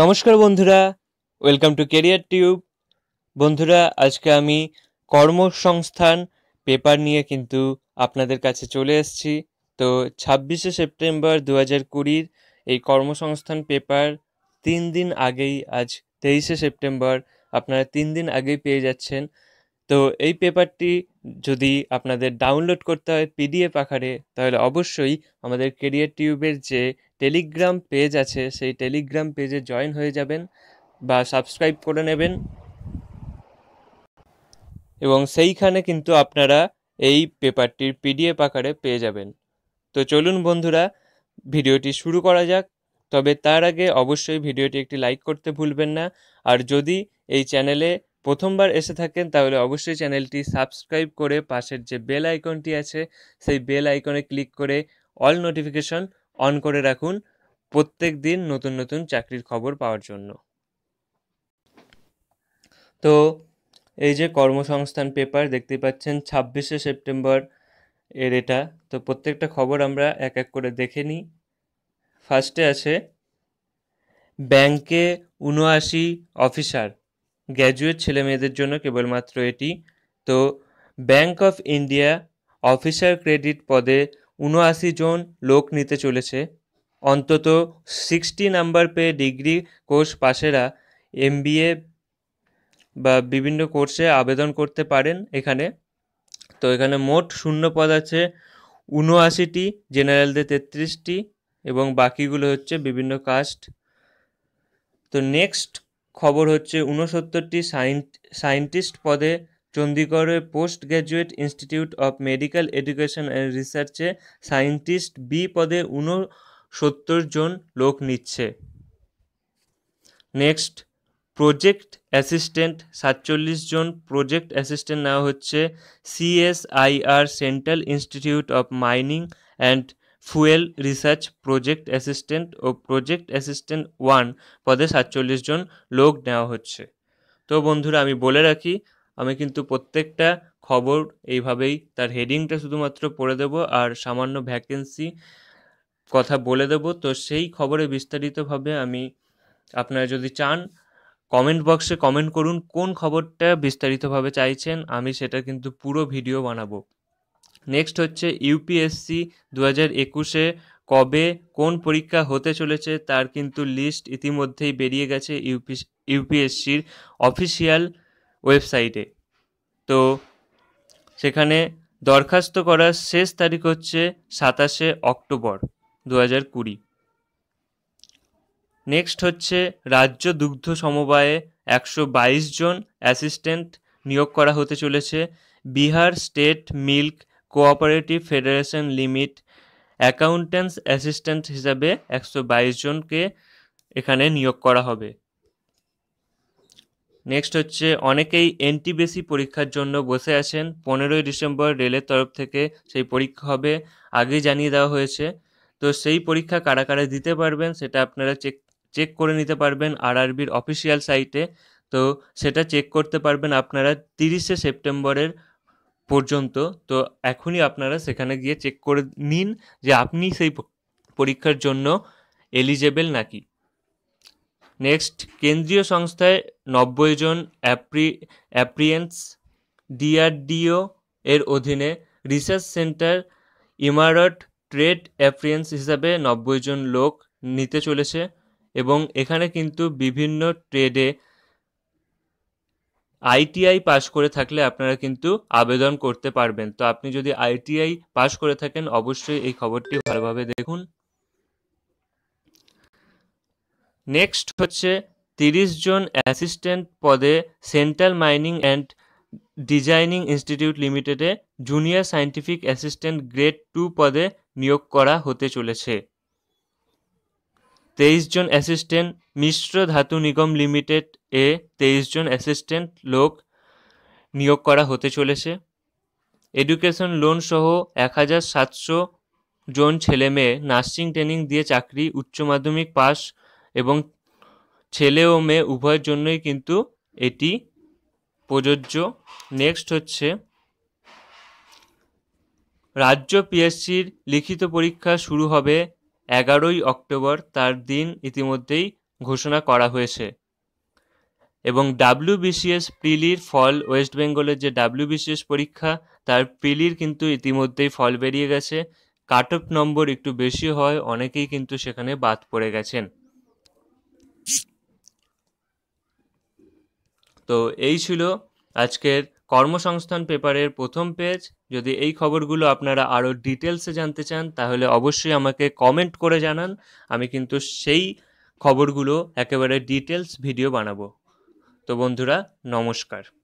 নমস্কার বন্ধুরা welcome to career tube বন্ধুরা আজকে আমি কর্মসংস্থান পেপার নিয়ে কিন্তু আপনাদের কাছে চলে এসেছি তো ছাব্বিশে সেপ্টেম্বর দু হাজার কুড়ির এই কর্মসংস্থান পেপার তিন দিন আগেই আজ তেইশে সেপ্টেম্বর আপনারা তিন দিন আগেই পেয়ে যাচ্ছেন তো এই পেপারটি যদি আপনাদের ডাউনলোড করতে হয় পিডিএফ আকারে তাহলে অবশ্যই আমাদের কেরিয়ার টিউবের যে টেলিগ্রাম পেজ আছে সেই টেলিগ্রাম পেজে জয়েন হয়ে যাবেন বা সাবস্ক্রাইব করে নেবেন এবং সেইখানে কিন্তু আপনারা এই পেপারটির পিডিএফ আকারে পেয়ে যাবেন তো চলুন বন্ধুরা ভিডিওটি শুরু করা যাক তবে তার আগে অবশ্যই ভিডিওটি একটি লাইক করতে ভুলবেন না আর যদি এই চ্যানেলে প্রথমবার এসে থাকেন তাহলে অবশ্যই চ্যানেলটি সাবস্ক্রাইব করে পাশের যে বেল আইকনটি আছে সেই বেল আইকনে ক্লিক করে অল নোটিফিকেশন অন করে রাখুন প্রত্যেক দিন নতুন নতুন চাকরির খবর পাওয়ার জন্য তো এই যে কর্মসংস্থান পেপার দেখতে পাচ্ছেন ছাব্বিশে সেপ্টেম্বর এর এটা তো প্রত্যেকটা খবর আমরা এক এক করে দেখে নিই ফার্স্টে আছে ব্যাংকে উনআশি অফিসার গ্র্যাজুয়েট ছেলে মেয়েদের জন্য কেবলমাত্র এটি তো bank of India officer credit পদে উনআশি জন লোক নিতে চলেছে অন্তত সিক্সটি নাম্বার পেয়ে ডিগ্রি কোর্স পাশেরা এমবিএ বা বিভিন্ন কোর্সে আবেদন করতে পারেন এখানে তো এখানে মোট শূন্য পদ আছে উনআশিটি জেনারেলদের তেত্রিশটি এবং বাকিগুলো হচ্ছে বিভিন্ন কাস্ট তো নেক্সট খবর হচ্ছে উনসত্তরটি সাইন্টিস্ট পদে চণ্ডীগড়ে post graduate institute of medical education and রিসার্চে সায়েন্টিস্ট বি পদে উনসত্তর জন লোক নিচ্ছে নেক্সট প্রজেক্ট অ্যাসিস্ট্যান্ট সাতচল্লিশ জন প্রজেক্ট অ্যাসিস্ট্যান্ট নেওয়া হচ্ছে CSIR central institute of mining and fuel research project assistant ও প্রজেক্ট অ্যাসিস্ট্যান্ট ওয়ান পদে সাতচল্লিশ জন লোক নেওয়া হচ্ছে তো বন্ধুরা আমি বলে রাখি আমি কিন্তু প্রত্যেকটা খবর এইভাবেই তার হেডিংটা শুধুমাত্র পড়ে দেব আর সামান্য ভ্যাকেন্সি কথা বলে দেব তো সেই খবরে বিস্তারিতভাবে আমি আপনারা যদি চান কমেন্ট বক্সে কমেন্ট করুন কোন খবরটা বিস্তারিতভাবে চাইছেন আমি সেটা কিন্তু পুরো ভিডিও বানাবো নেক্সট হচ্ছে ইউপিএসসি দু হাজার একুশে কবে কোন পরীক্ষা হতে চলেছে তার কিন্তু লিস্ট ইতিমধ্যেই বেরিয়ে গেছে ইউপি ইউপিএসসির অফিসিয়াল ওয়েবসাইটে তো সেখানে দরখাস্ত করার শেষ তারিখ হচ্ছে সাতাশে অক্টোবর দু হাজার কুড়ি নেক্সট হচ্ছে রাজ্য দুগ্ধ সমবায়ে একশো বাইশ জন অ্যাসিস্ট্যান্ট নিয়োগ করা হতে চলেছে Bihar state milk cooperative federation limit accountants assistant হিসাবে একশো বাইশ জনকে এখানে নিয়োগ করা হবে নেক্সট হচ্ছে অনেকেই এনটিবিসি পরীক্ষার জন্য বসে আছেন পনেরোই ডিসেম্বর রেলের তরফ থেকে সেই পরীক্ষা হবে আগেই জানিয়ে দেওয়া হয়েছে তো সেই পরীক্ষা কারা কারা দিতে পারবেন সেটা আপনারা চেক চেক করে নিতে পারবেন আরআরবির অফিসিয়াল সাইটে তো সেটা চেক করতে পারবেন আপনারা তিরিশে সেপ্টেম্বরের পর্যন্ত তো এখনই আপনারা সেখানে গিয়ে চেক করে নিন যে আপনি সেই পরীক্ষার জন্য এলিজেবেল নাকি নেক্সট কেন্দ্রীয় সংস্থায় নব্বই জন অ্যাপ্রি অ্যাপ্রিয়েন্স ডিআরডিও এর অধীনে research centre Imarat trade apprentice হিসাবে নব্বই জন লোক নিতে চলেছে এবং এখানে কিন্তু বিভিন্ন ট্রেডে আইটিআই পাশ করে থাকলে আপনারা কিন্তু আবেদন করতে পারবেন তো আপনি যদি আইটিআই পাশ করে থাকেন অবশ্যই এই খবরটি ভালোভাবে দেখুন নেক্সট হচ্ছে তিরিশ জন অ্যাসিস্ট্যান্ট পদে central mining and designing institute লিমিটেডে junior scientific assistant grade two পদে নিয়োগ করা হতে চলেছে তেইশ জন অ্যাসিস্ট্যান্ট মিশ্র ধাতু নিগম লিমিটেড এ তেইশ জন অ্যাসিস্ট্যান্ট লোক নিয়োগ করা হতে চলেছে এডুকেশন লোন সহ এক হাজার সাতশো জন মেয়ে নার্সিং ট্রেনিং দিয়ে চাকরি উচ্চ মাধ্যমিক পাশ এবং ছেলে ও মেয়ে উভয়ের জন্যই কিন্তু এটি প্রযোজ্য নেক্সট হচ্ছে রাজ্য পিএসসির লিখিত পরীক্ষা শুরু হবে এগারোই অক্টোবর তার দিন ইতিমধ্যেই ঘোষণা করা হয়েছে এবং ডাব্লিউবিসিএস প্রিলির e ফল ওয়েস্ট বেঙ্গলের যে ডাব্লিউবিসিএস পরীক্ষা তার প্রিলির e কিন্তু ইতিমধ্যেই ফল বেরিয়ে গেছে কাট অফ নম্বর একটু বেশি হয় অনেকেই কিন্তু সেখানে বাদ পড়ে গেছেন তো এই ছিল আজকের কর্মসংস্থান পেপারের প্রথম পেজ যদি এই খবরগুলো আপনারা আরও ডিটেলসে জানতে চান তাহলে অবশ্যই আমাকে কমেন্ট করে জানান আমি কিন্তু সেই খবরগুলো একেবারে ডিটেলস ভিডিও বানাবো তো বন্ধুরা নমস্কার